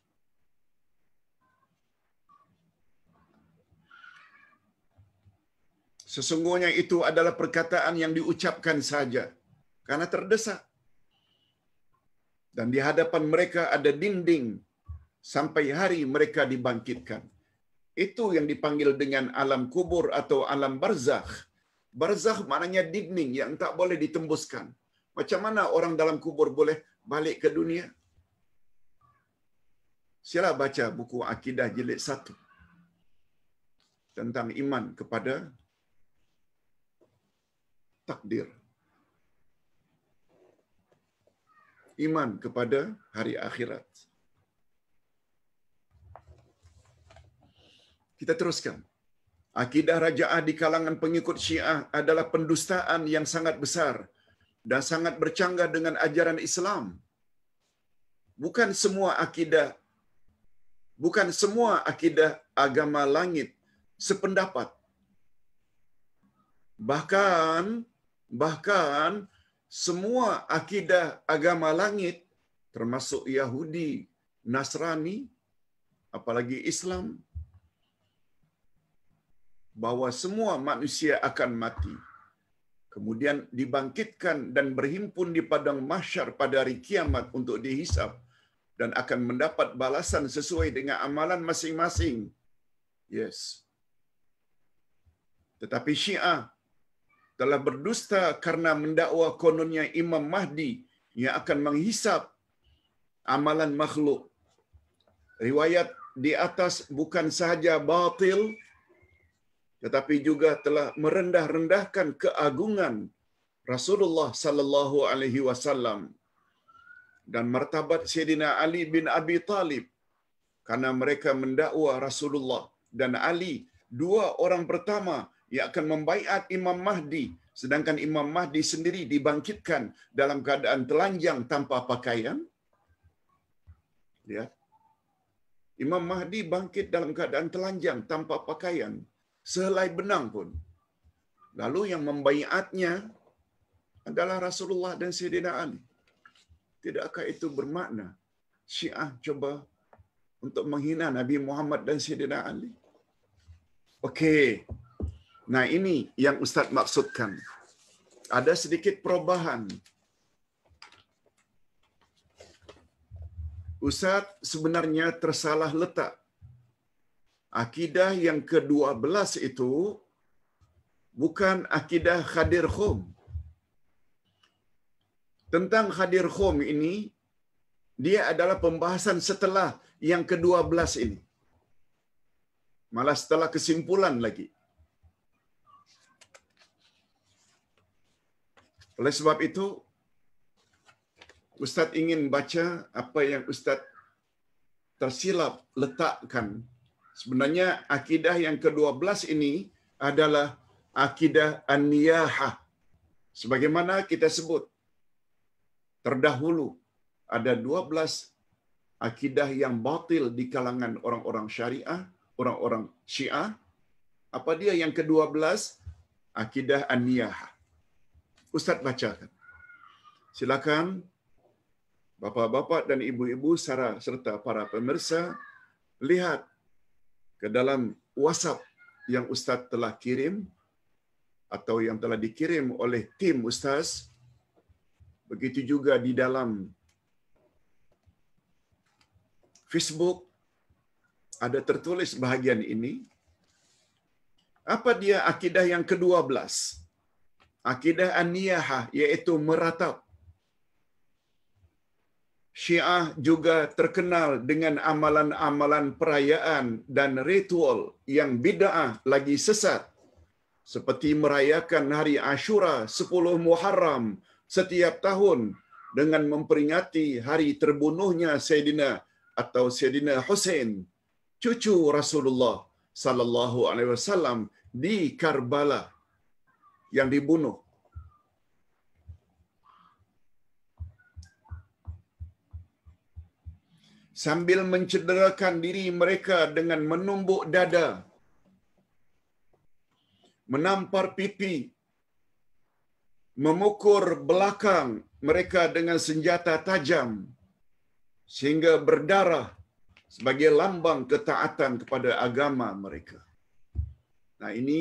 Sesungguhnya itu adalah perkataan yang diucapkan saja. Karena terdesak. Dan di hadapan mereka ada dinding sampai hari mereka dibangkitkan. Itu yang dipanggil dengan alam kubur atau alam barzakh barzakh maknanya dinding yang tak boleh ditembuskan. Macam mana orang dalam kubur boleh balik ke dunia? Sila baca buku Akidah Jilid 1 tentang iman kepada takdir. Iman kepada hari akhirat. Kita teruskan. Akidah Raja'ah di kalangan pengikut Syiah adalah pendustaan yang sangat besar dan sangat bercanggah dengan ajaran Islam. Bukan semua akidah bukan semua akidah agama langit sependapat. Bahkan bahkan semua akidah agama langit termasuk Yahudi, Nasrani apalagi Islam bahwa semua manusia akan mati. Kemudian dibangkitkan dan berhimpun di padang mahsyar pada hari kiamat untuk dihisap dan akan mendapat balasan sesuai dengan amalan masing-masing. Yes. Tetapi Syiah telah berdusta karena mendakwa kononnya Imam Mahdi yang akan menghisap amalan makhluk. Riwayat di atas bukan sahaja batil tetapi juga telah merendah-rendahkan keagungan Rasulullah sallallahu alaihi wasallam dan martabat Sayyidina Ali bin Abi Talib karena mereka mendakwa Rasulullah dan Ali dua orang pertama yang akan membaiat Imam Mahdi sedangkan Imam Mahdi sendiri dibangkitkan dalam keadaan telanjang tanpa pakaian lihat ya. Imam Mahdi bangkit dalam keadaan telanjang tanpa pakaian sehelai benang pun. Lalu yang membaiatnya adalah Rasulullah dan Syedina Ali. Tidakkah itu bermakna Syiah cuba untuk menghina Nabi Muhammad dan Syedina Ali? Okey. Nah ini yang Ustaz maksudkan. Ada sedikit perubahan. Ustaz sebenarnya tersalah letak akidah yang ke-12 itu bukan akidah Khadir Khum. Tentang Khadir Khum ini, dia adalah pembahasan setelah yang ke-12 ini. Malah setelah kesimpulan lagi. Oleh sebab itu, Ustaz ingin baca apa yang Ustaz tersilap letakkan sebenarnya akidah yang ke-12 ini adalah akidah an-niyahah. Sebagaimana kita sebut terdahulu ada 12 akidah yang batil di kalangan orang-orang syariah, orang-orang syiah. Apa dia yang ke-12? Akidah an-niyahah. Ustaz bacakan. Silakan Bapak-bapak dan ibu-ibu serta para pemirsa lihat ke dalam WhatsApp yang ustaz telah kirim atau yang telah dikirim oleh tim ustaz begitu juga di dalam Facebook ada tertulis bahagian ini apa dia akidah yang ke-12 akidah aniyah iaitu meratap Syiah juga terkenal dengan amalan-amalan perayaan dan ritual yang bid'ah lagi sesat seperti merayakan hari Ashura 10 Muharram setiap tahun dengan memperingati hari terbunuhnya Sayyidina atau Sayyidina Hussein cucu Rasulullah sallallahu alaihi wasallam di Karbala yang dibunuh sambil mencederakan diri mereka dengan menumbuk dada, menampar pipi, memukur belakang mereka dengan senjata tajam sehingga berdarah sebagai lambang ketaatan kepada agama mereka. Nah ini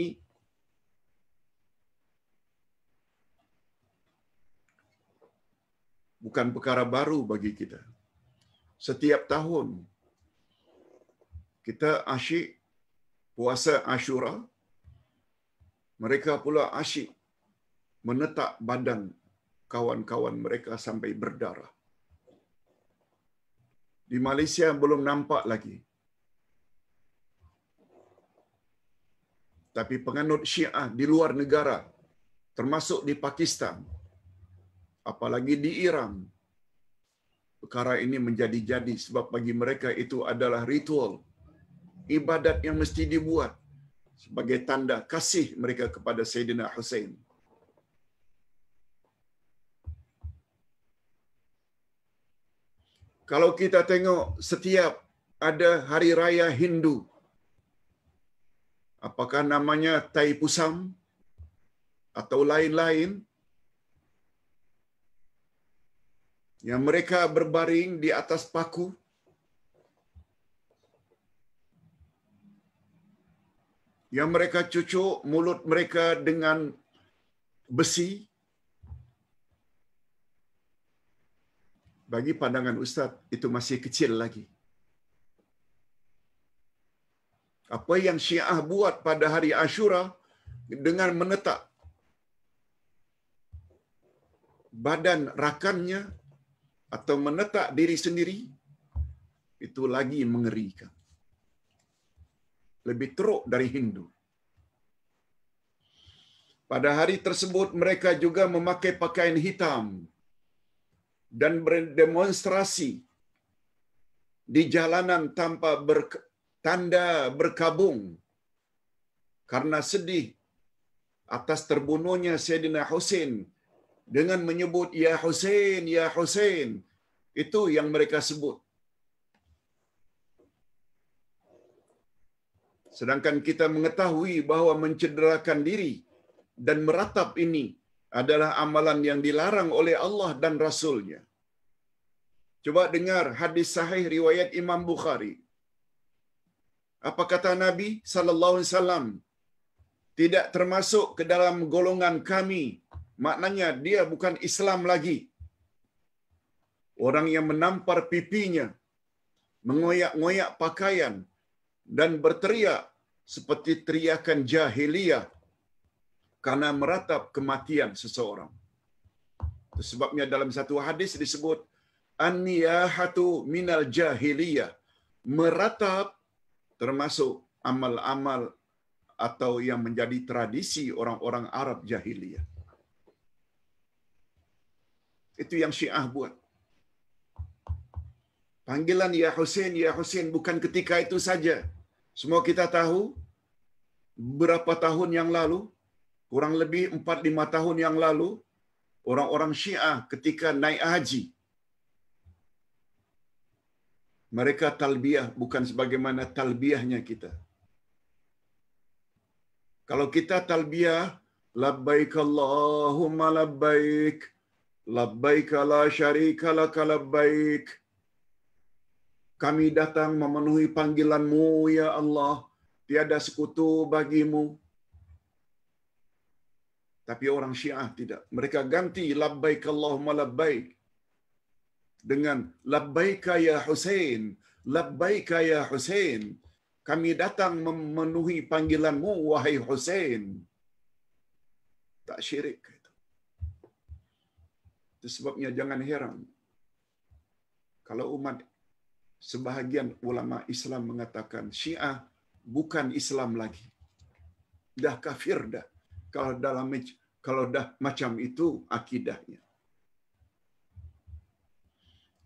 bukan perkara baru bagi kita setiap tahun kita asyik puasa Ashura, mereka pula asyik menetak badan kawan-kawan mereka sampai berdarah. Di Malaysia belum nampak lagi. Tapi penganut Syiah di luar negara, termasuk di Pakistan, apalagi di Iran, perkara ini menjadi-jadi sebab bagi mereka itu adalah ritual ibadat yang mesti dibuat sebagai tanda kasih mereka kepada Sayyidina Hussein. Kalau kita tengok setiap ada hari raya Hindu, apakah namanya Tai Pusam atau lain-lain, yang mereka berbaring di atas paku yang mereka cucuk mulut mereka dengan besi bagi pandangan ustaz itu masih kecil lagi apa yang syiah buat pada hari Ashura dengan menetak badan rakannya atau menetak diri sendiri itu lagi mengerikan lebih teruk dari Hindu pada hari tersebut mereka juga memakai pakaian hitam dan berdemonstrasi di jalanan tanpa ber, tanda berkabung karena sedih atas terbunuhnya Sayyidina Hussein dengan menyebut ya Hussein ya Hussein itu yang mereka sebut sedangkan kita mengetahui bahwa mencederakan diri dan meratap ini adalah amalan yang dilarang oleh Allah dan rasulnya coba dengar hadis sahih riwayat Imam Bukhari apa kata Nabi sallallahu alaihi wasallam tidak termasuk ke dalam golongan kami maknanya dia bukan Islam lagi. Orang yang menampar pipinya, mengoyak-ngoyak pakaian, dan berteriak seperti teriakan jahiliyah karena meratap kematian seseorang. Sebabnya dalam satu hadis disebut an-niyahatu minal jahiliyah meratap termasuk amal-amal atau yang menjadi tradisi orang-orang Arab jahiliyah. Itu yang Syiah buat. Panggilan Ya Hussein, Ya Hussein bukan ketika itu saja. Semua kita tahu berapa tahun yang lalu, kurang lebih 4-5 tahun yang lalu, orang-orang Syiah ketika naik haji, mereka talbiah bukan sebagaimana talbiahnya kita. Kalau kita talbiah, labbaik Allahumma labbaik, labbaik la syarika lak labbaik kami datang memenuhi panggilanmu ya Allah tiada sekutu bagimu tapi orang Syiah tidak mereka ganti labbaik Allahumma labbaik dengan labbaik ya Husain labbaik ya Husain kami datang memenuhi panggilanmu wahai Husain tak syirik itu sebabnya jangan heran kalau umat sebahagian ulama Islam mengatakan Syiah bukan Islam lagi. Dah kafir dah. Kalau dalam kalau dah macam itu akidahnya.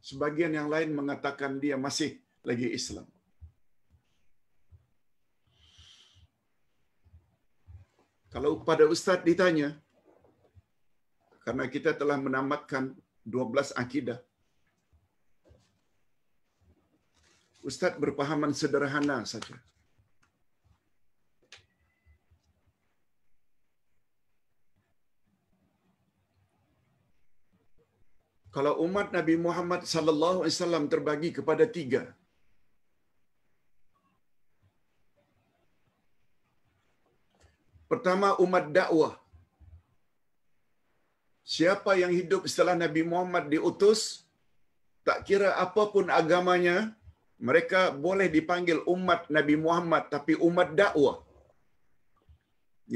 Sebagian yang lain mengatakan dia masih lagi Islam. Kalau pada ustaz ditanya, karena kita telah menamatkan 12 akidah. ustadz berpahaman sederhana saja. Kalau umat Nabi Muhammad sallallahu alaihi wasallam terbagi kepada tiga. Pertama umat dakwah. siapa yang hidup setelah Nabi Muhammad diutus, tak kira apapun agamanya, mereka boleh dipanggil umat Nabi Muhammad tapi umat dakwah.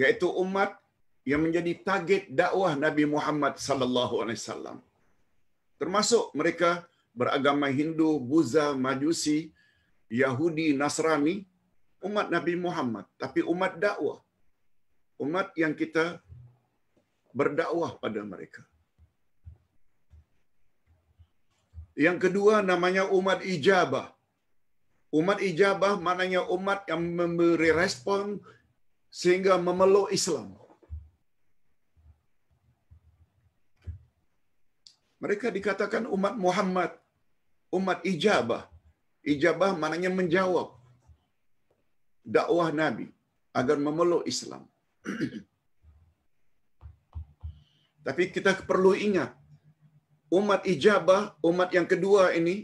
Yaitu umat yang menjadi target dakwah Nabi Muhammad sallallahu alaihi wasallam. Termasuk mereka beragama Hindu, Buddha, Majusi, Yahudi, Nasrani, umat Nabi Muhammad tapi umat dakwah. Umat yang kita berdakwah pada mereka. Yang kedua namanya umat ijabah. Umat ijabah maknanya umat yang memberi respon sehingga memeluk Islam. Mereka dikatakan umat Muhammad, umat ijabah. Ijabah maknanya menjawab dakwah Nabi agar memeluk Islam. Tapi kita perlu ingat, umat ijabah, umat yang kedua ini,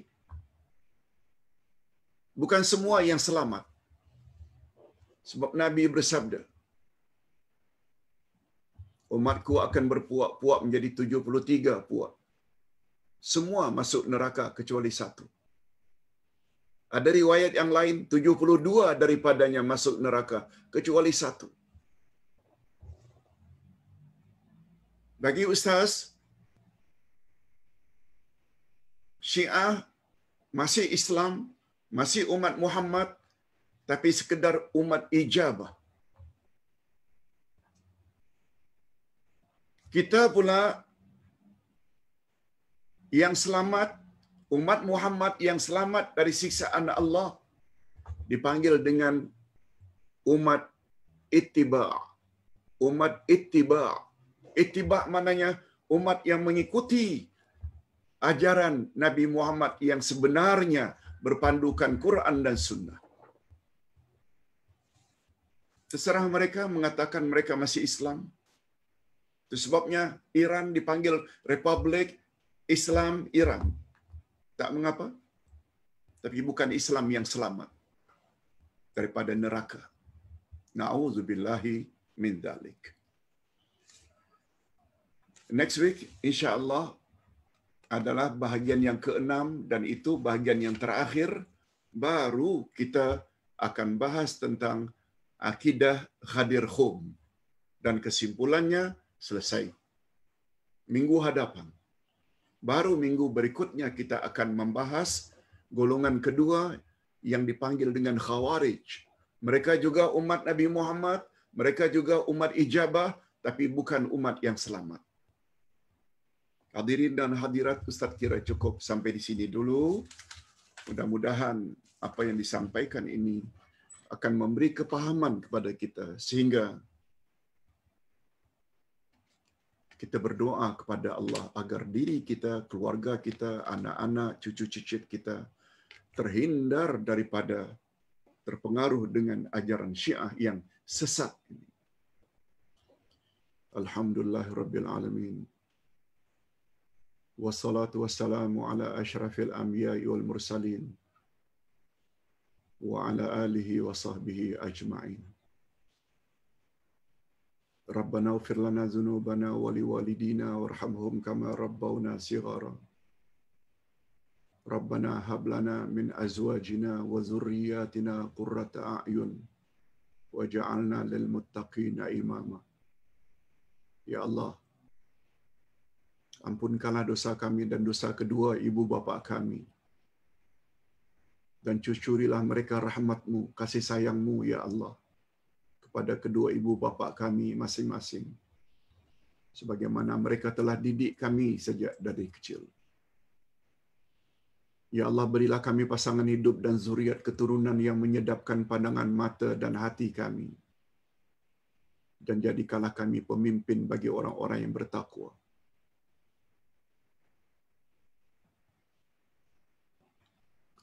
bukan semua yang selamat. Sebab Nabi bersabda, umatku akan berpuak-puak menjadi 73 puak. Semua masuk neraka kecuali satu. Ada riwayat yang lain, 72 daripadanya masuk neraka, kecuali satu. bagi ustaz Syiah masih Islam, masih umat Muhammad tapi sekedar umat ijabah. Kita pula yang selamat umat Muhammad yang selamat dari siksaan Allah dipanggil dengan umat ittiba. Umat ittiba' itibak mananya umat yang mengikuti ajaran Nabi Muhammad yang sebenarnya berpandukan Quran dan Sunnah. Terserah mereka mengatakan mereka masih Islam. Itu sebabnya Iran dipanggil Republik Islam Iran. Tak mengapa. Tapi bukan Islam yang selamat daripada neraka. Na'udzubillahi min dalik next week insyaallah adalah bahagian yang keenam dan itu bahagian yang terakhir baru kita akan bahas tentang akidah Khadir Khum dan kesimpulannya selesai minggu hadapan baru minggu berikutnya kita akan membahas golongan kedua yang dipanggil dengan Khawarij mereka juga umat Nabi Muhammad mereka juga umat ijabah tapi bukan umat yang selamat Hadirin dan hadirat Ustaz kira cukup sampai di sini dulu. Mudah-mudahan apa yang disampaikan ini akan memberi kepahaman kepada kita sehingga kita berdoa kepada Allah agar diri kita, keluarga kita, anak-anak, cucu-cucu kita terhindar daripada terpengaruh dengan ajaran Syiah yang sesat ini. Alhamdulillah Rabbil Alamin. والصلاة والسلام على أشرف الأنبياء والمرسلين وعلى آله وصحبه أجمعين ربنا اغفر لنا ذنوبنا ولوالدينا وارحمهم كما ربونا صغارا ربنا هب لنا من أزواجنا وذرياتنا قرة أعين وجعلنا للمتقين إماما يا الله ampunkanlah dosa kami dan dosa kedua ibu bapa kami. Dan cucurilah mereka rahmatmu, kasih sayangmu, ya Allah, kepada kedua ibu bapa kami masing-masing. Sebagaimana mereka telah didik kami sejak dari kecil. Ya Allah, berilah kami pasangan hidup dan zuriat keturunan yang menyedapkan pandangan mata dan hati kami. Dan jadikanlah kami pemimpin bagi orang-orang yang bertakwa.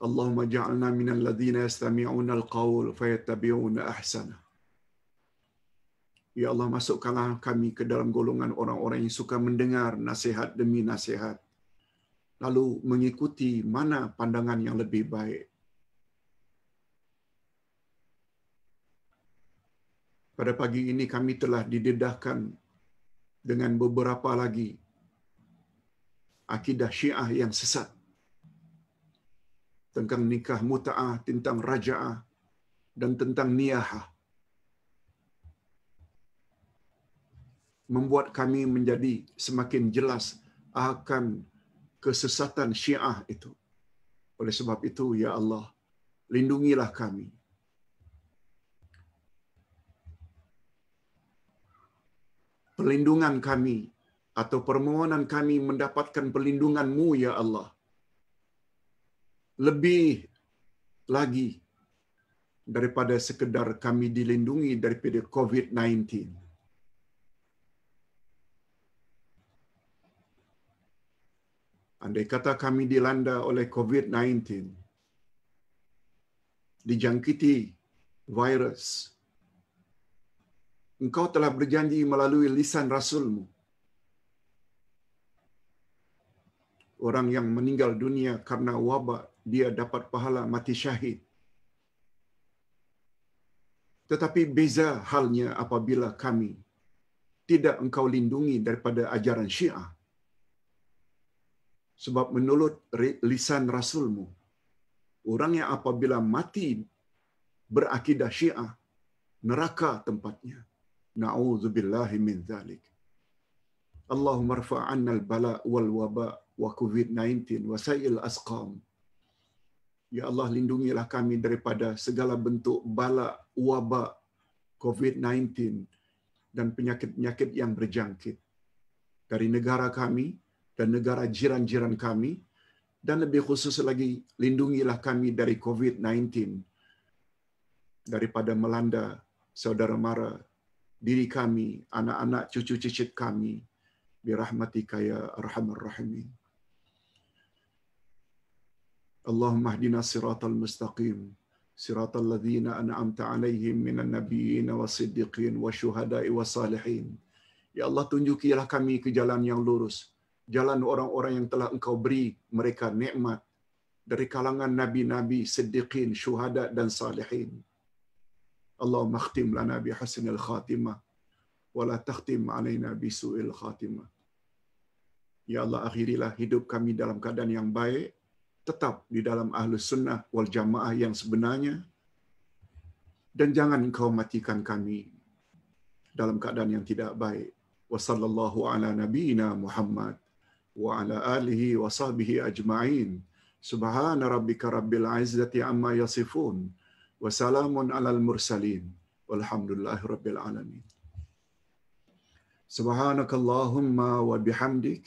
Allahumma اللهم اجعلنا من الذين يستمعون القول فيتبعون ahsana. Ya Allah masukkanlah kami ke dalam golongan orang-orang yang suka mendengar nasihat demi nasihat lalu mengikuti mana pandangan yang lebih baik. Pada pagi ini kami telah didedahkan dengan beberapa lagi akidah Syiah yang sesat tentang nikah muta'ah, tentang raja'ah, dan tentang niyahah. Membuat kami menjadi semakin jelas akan kesesatan syiah itu. Oleh sebab itu, Ya Allah, lindungilah kami. Perlindungan kami atau permohonan kami mendapatkan perlindungan Ya Allah lebih lagi daripada sekedar kami dilindungi daripada COVID-19. Andai kata kami dilanda oleh COVID-19, dijangkiti virus, engkau telah berjanji melalui lisan Rasulmu. Orang yang meninggal dunia karena wabak dia dapat pahala mati syahid. Tetapi beza halnya apabila kami tidak engkau lindungi daripada ajaran syiah. Sebab menurut lisan Rasulmu, orang yang apabila mati berakidah syiah, neraka tempatnya. Na'udzubillahi min zalik. Allahumma rfa'anna al-bala wal-waba wa covid-19 wa sayil asqam. Ya Allah lindungilah kami daripada segala bentuk bala wabak COVID-19 dan penyakit-penyakit yang berjangkit dari negara kami dan negara jiran-jiran kami dan lebih khusus lagi lindungilah kami dari COVID-19 daripada melanda saudara mara diri kami, anak-anak, cucu-cicit kami. Birahmatika kaya arhamar rahimin. اللهم اهدنا صراط المستقيم صراط الذين انعمت عليهم من النبيين والصديقين والشهداء والصالحين يا الله tunjukilah kami ke jalan yang lurus jalan orang-orang yang telah engkau beri mereka nikmat dari kalangan nabi-nabi siddiqin syuhada dan salihin اللهم اختم لنا بحسن الخاتمة ولا تختم علينا بسوء الخاتمة يا الله أخيرilah hidup kami dalam keadaan yang baik tetap di dalam ahlus sunnah wal jamaah yang sebenarnya dan jangan engkau matikan kami dalam keadaan yang tidak baik. Wassalamu ala nabiyyina Muhammad wa ala alihi wa sahbihi ajma'in. Subhana rabbika rabbil izzati amma yasifun. Wa ala al-mursalin. Walhamdulillahi rabbil alamin. Subhanakallahumma wa bihamdik.